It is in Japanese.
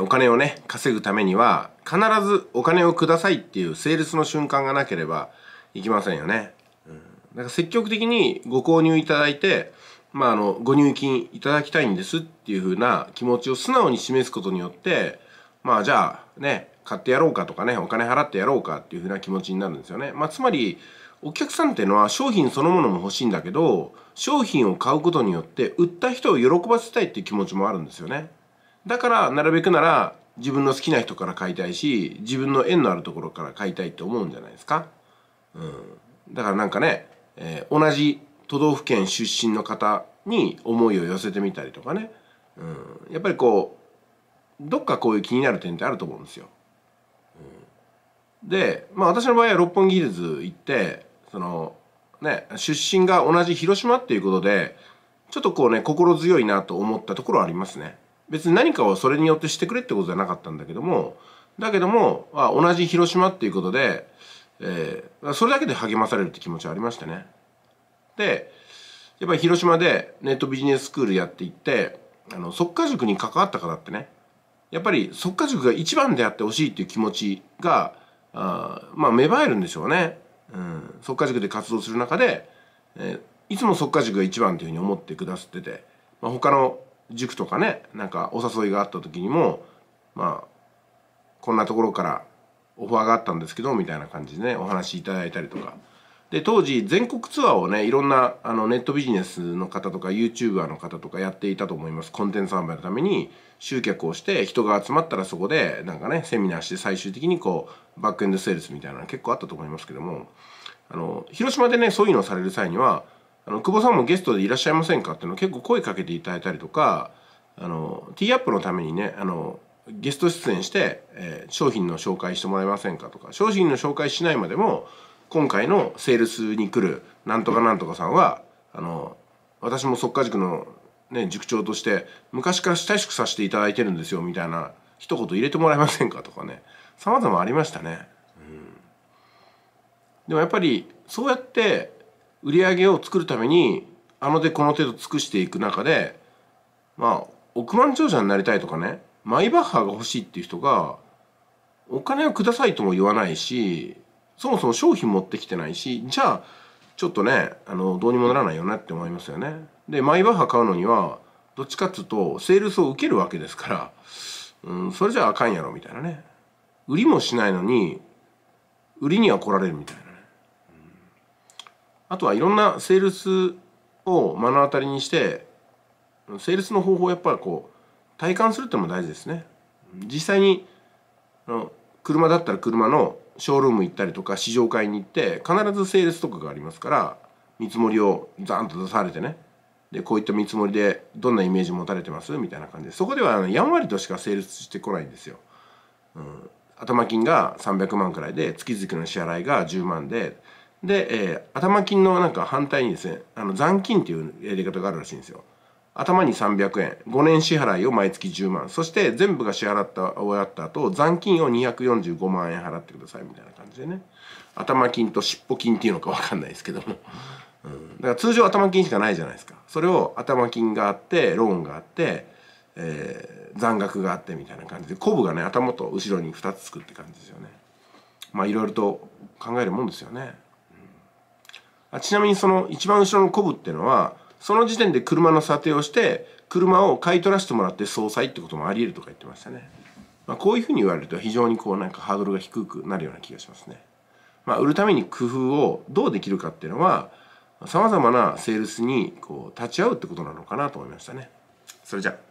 お金をね、稼ぐためには、必ずお金をくださいっていうセールスの瞬間がなければいけませんよね。うん。だから積極的にご購入いただいて、まあ、あの、ご入金いただきたいんですっていうふうな気持ちを素直に示すことによって、まあ、じゃあ、ね、買ってやろうかとかね、お金払ってやろうかっていうふうな気持ちになるんですよね。まあ、つまり、お客さんっていうのは商品そのものも欲しいんだけど、商品を買うことによって、売った人を喜ばせたいっていう気持ちもあるんですよね。だからなるべくなら自分の好きな人から買いたいし自分の縁のあるところから買いたいって思うんじゃないですか、うん、だからなんかね、えー、同じ都道府県出身の方に思いを寄せてみたりとかね、うん、やっぱりこうどっかこういう気になる点ってあると思うんですよ。うん、で、まあ、私の場合は六本木ヒルズ行ってその、ね、出身が同じ広島っていうことでちょっとこうね心強いなと思ったところはありますね。別に何かをそれによってしてくれってことじゃなかったんだけどもだけども、まあ、同じ広島っていうことで、えー、それだけで励まされるって気持ちはありましたね。でやっぱり広島でネットビジネススクールやっていってあの即家塾に関わった方ってねやっぱり即家塾が一番であってほしいっていう気持ちがあまあ芽生えるんでしょうね。うん、即家塾で活動する中で、えー、いつも即家塾が一番というふうに思ってくださってて、まあ、他の塾とかねなんかお誘いがあった時にもまあこんなところからオファーがあったんですけどみたいな感じでねお話いただいたりとかで当時全国ツアーをねいろんなあのネットビジネスの方とか YouTuber の方とかやっていたと思いますコンテンツ販売のために集客をして人が集まったらそこでなんかねセミナーして最終的にこうバックエンドセールスみたいなの結構あったと思いますけどもあの広島でねそういうのをされる際にはあの久保さんもゲストでいらっしゃいませんかっていうの結構声かけていただいたりとかあのーアップのためにねあのゲスト出演して、えー、商品の紹介してもらえませんかとか商品の紹介しないまでも今回のセールスに来るなんとかなんとかさんはあの私も即化塾の、ね、塾長として昔から親しくさせていただいてるんですよみたいな一言入れてもらえませんかとかねさまざまありましたね、うん、でもやっぱりそうやって売り上げを作るためにあの手この手と尽くしていく中でまあ億万長者になりたいとかねマイバッハが欲しいっていう人がお金をくださいとも言わないしそもそも商品持ってきてないしじゃあちょっとねあのどうにもならないよねって思いますよね。でマイバッハ買うのにはどっちかっつうとセールスを受けるわけですから、うん、それじゃああかんやろみたいなね売りもしないのに売りには来られるみたいな。あとはいろんなセールスを目の当たりにしてセールスの方法をやっぱりこう体感するってのも大事ですね実際に車だったら車のショールーム行ったりとか試乗会に行って必ずセールスとかがありますから見積もりをザンと出されてねでこういった見積もりでどんなイメージ持たれてますみたいな感じでそこではやんわりとしかセールスしてこないんですよ。うん、頭金が300万くらいで月々の支払いが10万でで、えー、頭金のなんか反対にですねあの残金っていうやり方があるらしいんですよ頭に300円5年支払いを毎月10万そして全部が支払った終わった後残金を245万円払ってくださいみたいな感じでね頭金と尻尾金っていうのか分かんないですけども、うん、だから通常頭金しかないじゃないですかそれを頭金があってローンがあって、えー、残額があってみたいな感じでコブがね頭と後ろに2つつくって感じですよねまあいろいろと考えるもんですよねあちなみにその一番後ろのコブっていうのはその時点で車の査定をして車を買い取らせてもらって総裁ってこともありえるとか言ってましたね、まあ、こういうふうに言われると非常にこうなんかハードルが低くなるような気がしますね、まあ、売るために工夫をどうできるかっていうのは様々なセールスにこう立ち会うってことなのかなと思いましたねそれじゃあ